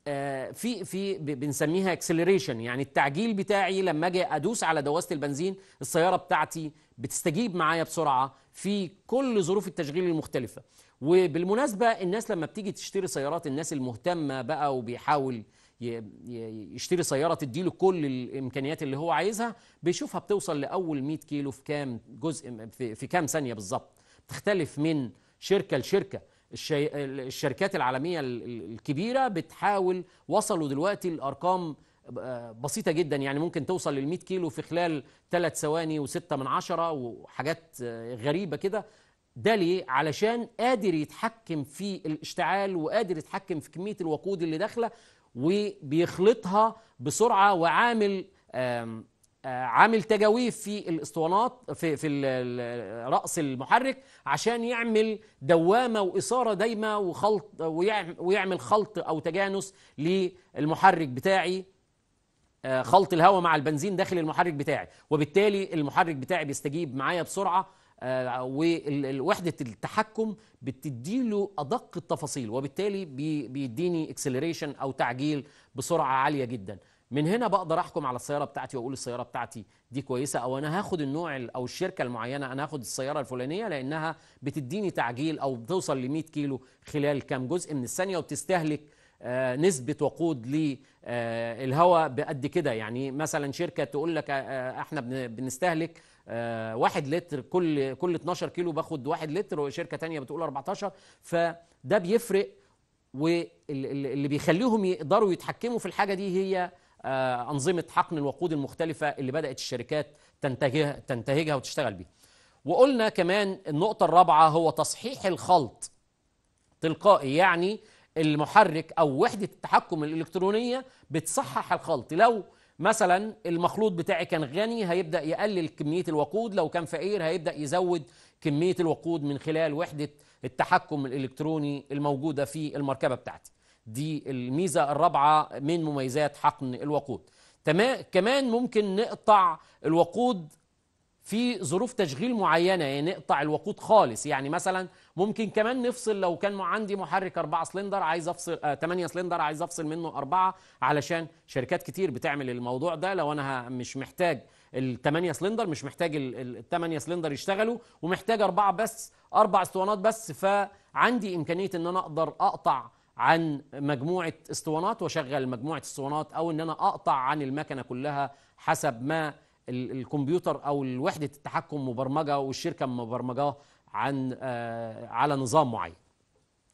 آه، في في بنسميها اكسلريشن يعني التعجيل بتاعي لما اجي ادوس على دواسه البنزين السياره بتاعتي بتستجيب معايا بسرعه في كل ظروف التشغيل المختلفه وبالمناسبه الناس لما بتيجي تشتري سيارات الناس المهتمه بقى وبيحاول يشتري سياره تديله كل الامكانيات اللي هو عايزها بيشوفها بتوصل لاول 100 كيلو في كام جزء في, في كام ثانيه بالظبط تختلف من شركه لشركه الشركات العالميه الكبيره بتحاول وصلوا دلوقتي الارقام آه، بسيطة جدا يعني ممكن توصل لل 100 كيلو في خلال ثلاث ثواني وستة من عشرة وحاجات آه، غريبة كده ده ليه؟ علشان قادر يتحكم في الاشتعال وقادر يتحكم في كمية الوقود اللي داخلة وبيخلطها بسرعة وعامل آه، عامل تجاويف في الاسطوانات في في راس المحرك عشان يعمل دوامه واثاره دايمه وخلط ويعمل خلط او تجانس للمحرك بتاعي آه، خلط الهواء مع البنزين داخل المحرك بتاعي وبالتالي المحرك بتاعي بيستجيب معايا بسرعه آه، ووحده التحكم بتدي له ادق التفاصيل وبالتالي بيديني اكسلريشن او تعجيل بسرعه عاليه جدا من هنا بقدر احكم على السياره بتاعتي واقول السياره بتاعتي دي كويسه او انا هاخد النوع او الشركه المعينه انا هاخد السياره الفلانيه لانها بتديني تعجيل او بتوصل ل 100 كيلو خلال كام جزء من الثانيه وبتستهلك آه، نسبة وقود للهواء آه، بقد كده يعني مثلا شركة تقول لك آه، احنا بنستهلك واحد لتر كل كل 12 كيلو باخد واحد لتر وشركة تانية بتقول 14 فده بيفرق واللي بيخليهم يقدروا يتحكموا في الحاجة دي هي آه، أنظمة حقن الوقود المختلفة اللي بدأت الشركات تنتهجها, تنتهجها وتشتغل بيها وقلنا كمان النقطة الرابعة هو تصحيح الخلط تلقائي يعني المحرك أو وحدة التحكم الإلكترونية بتصحح الخلط لو مثلا المخلوط بتاعي كان غني هيبدأ يقلل كمية الوقود لو كان فقير هيبدأ يزود كمية الوقود من خلال وحدة التحكم الإلكتروني الموجودة في المركبة بتاعتي دي الميزة الرابعة من مميزات حقن الوقود تمام كمان ممكن نقطع الوقود في ظروف تشغيل معينه يعني نقطع الوقود خالص يعني مثلا ممكن كمان نفصل لو كان عندي محرك 4 سلندر عايز افصل 8 آه، سلندر عايز افصل منه 4 علشان شركات كتير بتعمل الموضوع ده لو انا مش محتاج ال 8 سلندر مش محتاج ال 8 سلندر يشتغلوا ومحتاج 4 بس 4 اسطوانات بس فعندي امكانيه ان انا اقدر اقطع عن مجموعه اسطوانات واشغل مجموعه اسطوانات او ان انا اقطع عن المكنه كلها حسب ما الكمبيوتر او وحده التحكم مبرمجه والشركه مبرمجاه عن آه، على نظام معين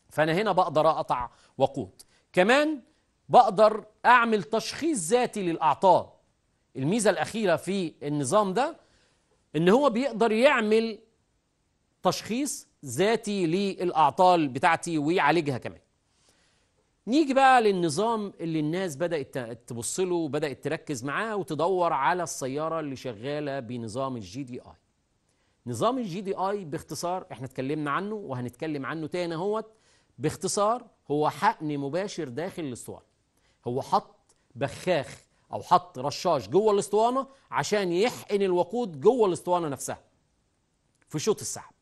فانا هنا بقدر اقطع وقود كمان بقدر اعمل تشخيص ذاتي للاعطال الميزه الاخيره في النظام ده ان هو بيقدر يعمل تشخيص ذاتي للاعطال بتاعتي ويعالجها كمان نيجي بقى للنظام اللي الناس بدأت تبص له وبدأت تركز معاه وتدور على السيارة اللي شغالة بنظام الجي دي اي. نظام الجي دي اي باختصار احنا اتكلمنا عنه وهنتكلم عنه تاني اهوت باختصار هو حقن مباشر داخل الاسطوانة. هو حط بخاخ او حط رشاش جوه الاسطوانة عشان يحقن الوقود جوه الاسطوانة نفسها. في شوط السحب.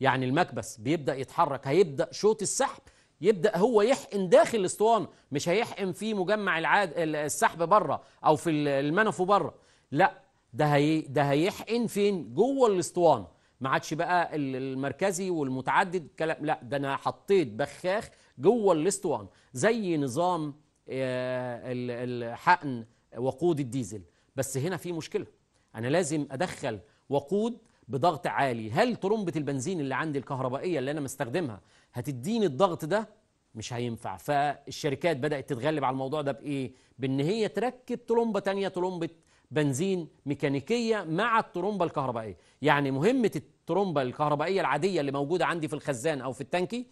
يعني المكبس بيبدأ يتحرك هيبدأ شوط السحب يبدا هو يحقن داخل الاسطوانه مش هيحقن في مجمع العاد السحب بره او في المنفو بره لا ده هي ده هيحقن فين جوه الاسطوانه ما عادش بقى المركزي والمتعدد كلام لا ده انا حطيت بخاخ جوه الاسطوانه زي نظام آه، حقن وقود الديزل بس هنا في مشكله انا لازم ادخل وقود بضغط عالي هل طرمبه البنزين اللي عندي الكهربائية اللي أنا مستخدمها هتديني الضغط ده مش هينفع فالشركات بدات تتغلب على الموضوع ده بايه بان هي تركب طلمبه تانية طلمبه بنزين ميكانيكيه مع الطرمبه الكهربائيه يعني مهمه الطرمبه الكهربائيه العاديه اللي موجوده عندي في الخزان او في التانكي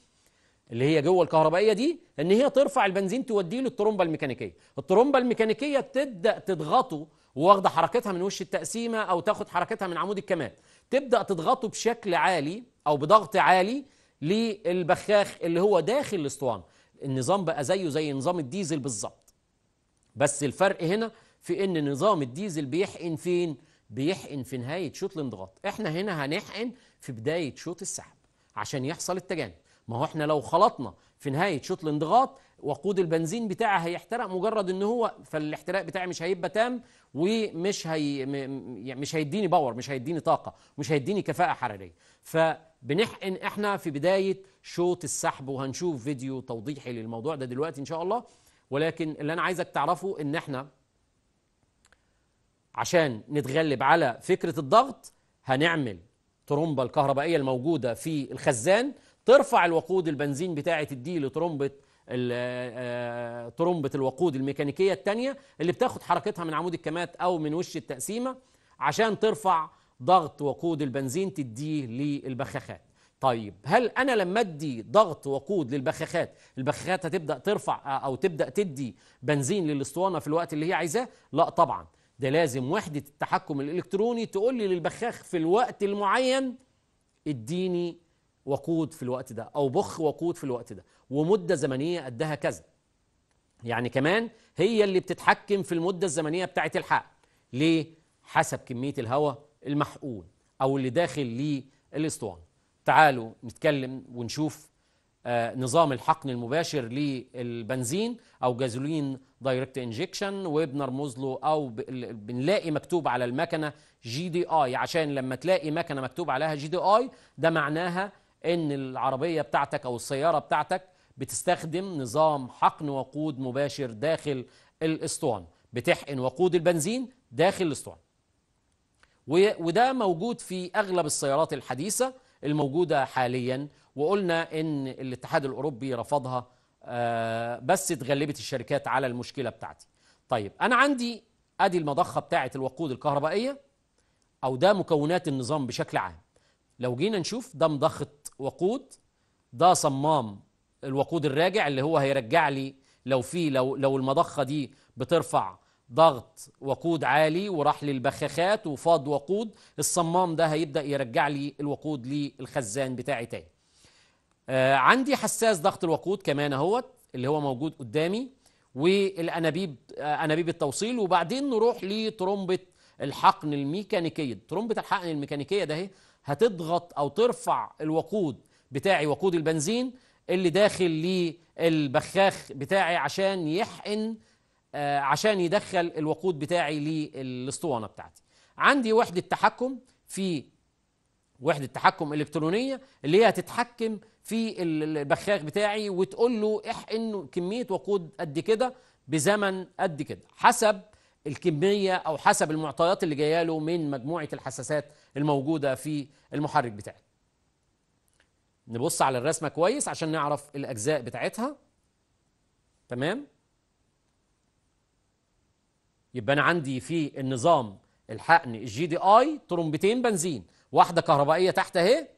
اللي هي جوه الكهربائيه دي ان هي ترفع البنزين توديه للطرمبه الميكانيكيه الطرمبه الميكانيكيه بتبدا تضغطه واخده حركتها من وش التقسيمه او تاخد حركتها من عمود الكمال تبدا تضغطه بشكل عالي او بضغط عالي للبخاخ اللي هو داخل الاسطوانه النظام بقى زيه زي نظام الديزل بالظبط بس الفرق هنا في ان نظام الديزل بيحقن فين بيحقن في نهايه شوط الانضغاط احنا هنا هنحقن في بدايه شوط السحب عشان يحصل التجانب ما هو احنا لو خلطنا في نهايه شوط الانضغاط وقود البنزين بتاعه هيحترق مجرد ان هو فالاحتراق بتاعي مش هيبقى تام ومش هي يعني مش هيديني باور مش هيديني طاقه مش هيديني كفاءه حراريه فبنحقن احنا في بداية شوط السحب وهنشوف فيديو توضيحي للموضوع ده دلوقتي ان شاء الله ولكن اللي انا عايزك تعرفه ان احنا عشان نتغلب على فكرة الضغط هنعمل ترومبة الكهربائية الموجودة في الخزان ترفع الوقود البنزين بتاعة الدي لترومبة آه، آه، ترومبة الوقود الميكانيكية التانية اللي بتاخد حركتها من عمود الكمات أو من وش التقسيمة عشان ترفع ضغط وقود البنزين تديه للبخاخات طيب هل انا لما ادي ضغط وقود للبخاخات البخاخات هتبدا ترفع او تبدا تدي بنزين للاسطوانه في الوقت اللي هي عايزاه لا طبعا ده لازم وحده التحكم الالكتروني تقول لي للبخاخ في الوقت المعين اديني وقود في الوقت ده او بخ وقود في الوقت ده ومده زمنيه قدها كذا يعني كمان هي اللي بتتحكم في المده الزمنيه بتاعه الحق ليه حسب كميه الهواء المحقول او اللي داخل للاسطوانه تعالوا نتكلم ونشوف آه، نظام الحقن المباشر للبنزين او جازولين دايركت انجكشن وبنرمز له او بنلاقي مكتوب على المكنه جي دي اي عشان لما تلاقي مكنه مكتوب عليها جي دي اي ده معناها ان العربيه بتاعتك او السياره بتاعتك بتستخدم نظام حقن وقود مباشر داخل الاسطوانه بتحقن وقود البنزين داخل الاسطوانه وده موجود في أغلب السيارات الحديثة الموجودة حاليا وقلنا إن الاتحاد الأوروبي رفضها آه، بس اتغلبت الشركات على المشكلة بتاعتي طيب أنا عندي أدي المضخة بتاعة الوقود الكهربائية أو ده مكونات النظام بشكل عام لو جينا نشوف ده مضخة وقود ده صمام الوقود الراجع اللي هو هيرجع لي لو في لو لو المضخه دي بترفع ضغط وقود عالي وراح للبخاخات وفاض وقود الصمام ده هيبدا يرجع لي الوقود للخزان بتاعي تاني آه عندي حساس ضغط الوقود كمان اهوت اللي هو موجود قدامي والانابيب آه انابيب التوصيل وبعدين نروح لترمبه الحقن الميكانيكيه ترمبه الحقن الميكانيكيه ده هتضغط او ترفع الوقود بتاعي وقود البنزين اللي داخل للبخاخ بتاعي عشان يحقن آه، عشان يدخل الوقود بتاعي للاسطوانه بتاعتي عندي وحده تحكم في وحده تحكم الكترونيه اللي هي هتتحكم في البخاخ بتاعي وتقول له احقن كميه وقود قد كده بزمن قد كده حسب الكميه او حسب المعطيات اللي جايه له من مجموعه الحساسات الموجوده في المحرك بتاعي نبص على الرسمه كويس عشان نعرف الاجزاء بتاعتها تمام يبقى انا عندي في النظام الحقن الجي دي اي طرمبتين بنزين واحده كهربائيه تحت اهي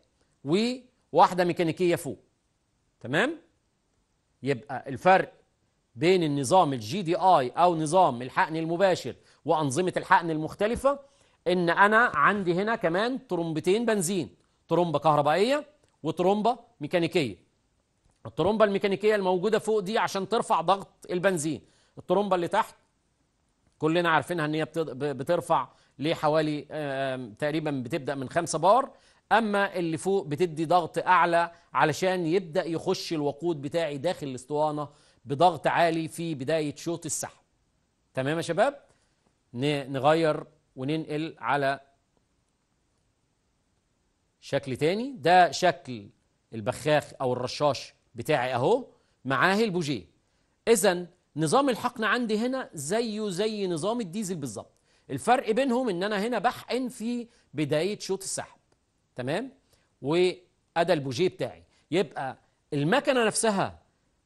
وواحده ميكانيكيه فوق تمام يبقى الفرق بين النظام الجي دي اي او نظام الحقن المباشر وانظمه الحقن المختلفه ان انا عندي هنا كمان طرمبتين بنزين طرمبه كهربائيه وطرمبه ميكانيكيه الطرمبه الميكانيكيه الموجوده فوق دي عشان ترفع ضغط البنزين الطرمبه اللي تحت كلنا عارفينها ان هي بترفع لحوالي تقريبا بتبدا من 5 بار اما اللي فوق بتدي ضغط اعلى علشان يبدا يخش الوقود بتاعي داخل الاسطوانه بضغط عالي في بدايه شوط السحب تمام يا شباب نغير وننقل على شكل تاني ده شكل البخاخ او الرشاش بتاعي اهو معاه البوجيه اذا نظام الحقن عندي هنا زيه زي نظام الديزل بالظبط الفرق بينهم ان انا هنا بحقن في بدايه شوط السحب تمام وادى البوجيه بتاعي يبقى المكنه نفسها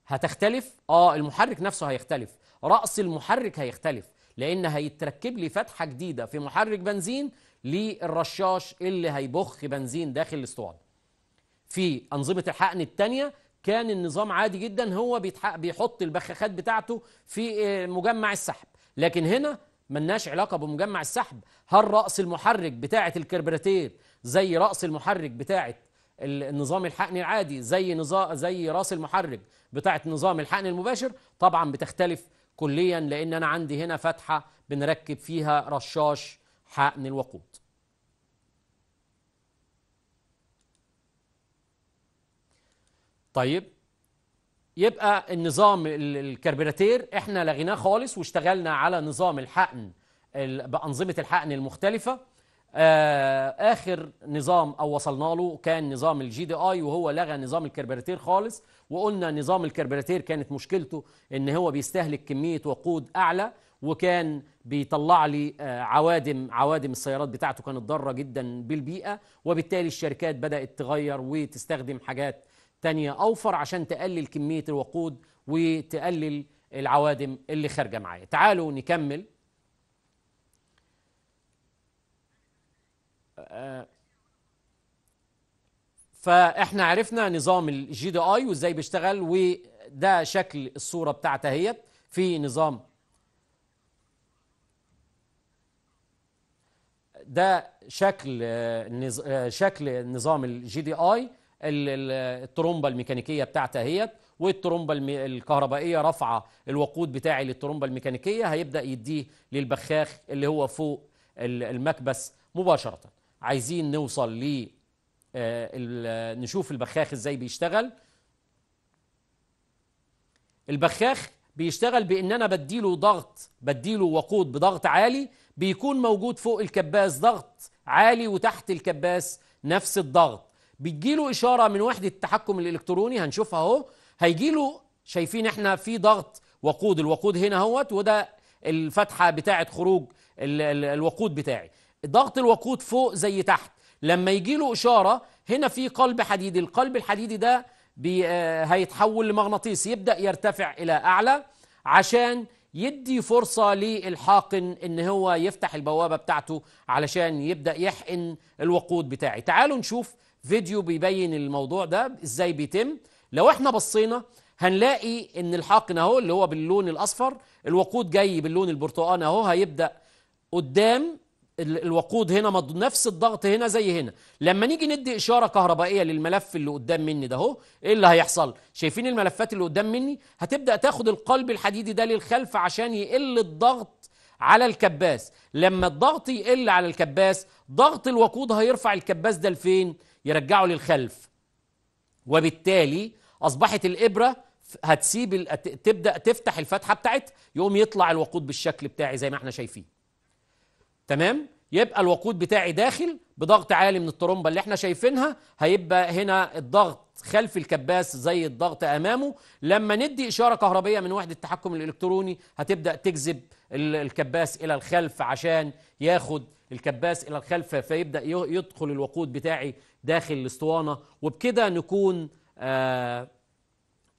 هتختلف اه المحرك نفسه هيختلف راس المحرك هيختلف لان هيتركب لي فتحه جديده في محرك بنزين للرشاش اللي هيبخ بنزين داخل الاسطوانه في انظمه الحقن الثانيه كان النظام عادي جدا هو بيحط البخاخات بتاعته في آه، مجمع السحب لكن هنا ملناش علاقة بمجمع السحب هل رأس المحرك بتاعة الكربراتير زي رأس المحرك بتاعة النظام الحقن العادي زي نظام زي راس المحرك بتاعه نظام الحقن المباشر طبعا بتختلف كليا لان انا عندي هنا فتحه بنركب فيها رشاش حقن الوقود طيب يبقى النظام الكربيراتير احنا لغيناه خالص واشتغلنا على نظام الحقن بانظمه الحقن المختلفه آه، اخر نظام او وصلنا له كان نظام الجي دي اي وهو لغى نظام الكربيراتير خالص وقلنا نظام الكربيراتير كانت مشكلته ان هو بيستهلك كميه وقود اعلى وكان بيطلع لي آه، عوادم عوادم السيارات بتاعته كانت ضاره جدا بالبيئه وبالتالي الشركات بدات تغير وتستخدم حاجات تانية أوفر عشان تقلل كمية الوقود وتقلل العوادم اللي خارجة معايا تعالوا نكمل آه، فاحنا عرفنا نظام الجي دي اي وازاي بيشتغل وده شكل الصوره بتاعتها هي في نظام ده شكل آه، آه، شكل نظام الجي دي اي الترومبه الميكانيكيه بتاعتها اهيت والترومبه الكهربائيه رافعه الوقود بتاعي للترومبه الميكانيكيه هيبدا يديه للبخاخ اللي هو فوق المكبس مباشره عايزين نوصل ل آه، نشوف البخاخ ازاي بيشتغل البخاخ بيشتغل بان انا بديله ضغط بديله وقود بضغط عالي بيكون موجود فوق الكباس ضغط عالي وتحت الكباس نفس الضغط له اشاره من وحده التحكم الالكتروني هنشوفها اهو هيجي له شايفين احنا في ضغط وقود الوقود هنا اهوت وده الفتحه بتاعه خروج الوقود بتاعي ضغط الوقود فوق زي تحت لما يجي له اشاره هنا في قلب حديدي القلب الحديدي ده آه، هيتحول لمغناطيس يبدا يرتفع الى اعلى عشان يدي فرصة للحاقن ان هو يفتح البوابة بتاعته علشان يبدأ يحقن الوقود بتاعي تعالوا نشوف فيديو بيبين الموضوع ده ازاي بيتم لو احنا بصينا هنلاقي ان الحقن اهو اللي هو باللون الاصفر الوقود جاي باللون البرتقاني اهو هيبدا قدام الوقود هنا نفس الضغط هنا زي هنا لما نيجي ندي اشاره كهربائيه للملف اللي قدام مني ده اهو ايه اللي هيحصل شايفين الملفات اللي قدام مني هتبدا تاخد القلب الحديدي ده للخلف عشان يقل الضغط على الكباس لما الضغط يقل على الكباس ضغط الوقود هيرفع الكباس ده لفين يرجعه للخلف وبالتالي اصبحت الابره هتسيب تبدا تفتح الفتحه بتاعتها يقوم يطلع الوقود بالشكل بتاعي زي ما احنا شايفين تمام يبقى الوقود بتاعي داخل بضغط عالي من الطرمبه اللي احنا شايفينها هيبقى هنا الضغط خلف الكباس زي الضغط امامه لما ندي اشاره كهربيه من وحده التحكم الالكتروني هتبدا تجذب الكباس الى الخلف عشان ياخد الكباس الى الخلف فيبدا يدخل الوقود بتاعي داخل الاسطوانه وبكده نكون آه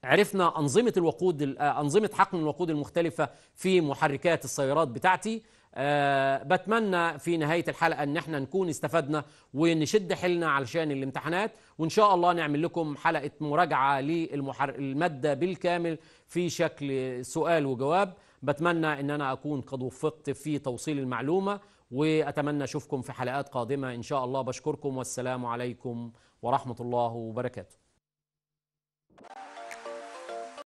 عرفنا أنظمة الوقود آه، أنظمة حقن الوقود المختلفة في محركات السيارات بتاعتي آه، بتمنى في نهايه الحلقه ان احنا نكون استفدنا ونشد حيلنا علشان الامتحانات وان شاء الله نعمل لكم حلقه مراجعه للماده بالكامل في شكل سؤال وجواب بتمنى ان انا اكون قد وفقت في توصيل المعلومه واتمنى اشوفكم في حلقات قادمه ان شاء الله بشكركم والسلام عليكم ورحمه الله وبركاته